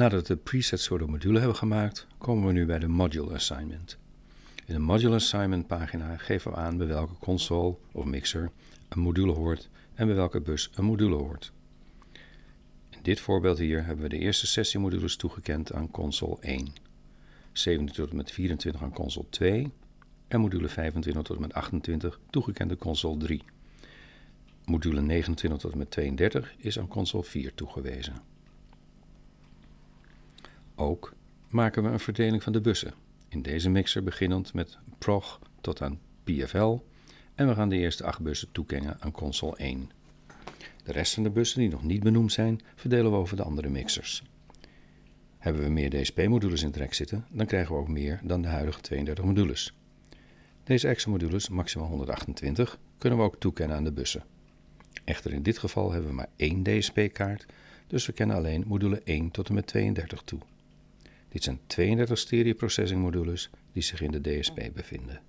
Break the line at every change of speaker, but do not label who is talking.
Nadat we de presets voor de module hebben gemaakt, komen we nu bij de module assignment. In de module assignment pagina geven we aan bij welke console of mixer een module hoort en bij welke bus een module hoort. In dit voorbeeld hier hebben we de eerste 16 modules toegekend aan console 1, 17 tot en met 24 aan console 2 en module 25 tot en met 28 toegekend aan console 3. Module 29 tot en met 32 is aan console 4 toegewezen. Ook maken we een verdeling van de bussen. In deze mixer beginnend met PROG tot aan PFL en we gaan de eerste acht bussen toekennen aan console 1. De rest van de bussen die nog niet benoemd zijn, verdelen we over de andere mixers. Hebben we meer DSP-modules in het zitten, dan krijgen we ook meer dan de huidige 32 modules. Deze extra modules, maximaal 128, kunnen we ook toekennen aan de bussen. Echter in dit geval hebben we maar één DSP-kaart, dus we kennen alleen module 1 tot en met 32 toe. Dit zijn 32 stereoprocessing modules die zich in de DSP bevinden.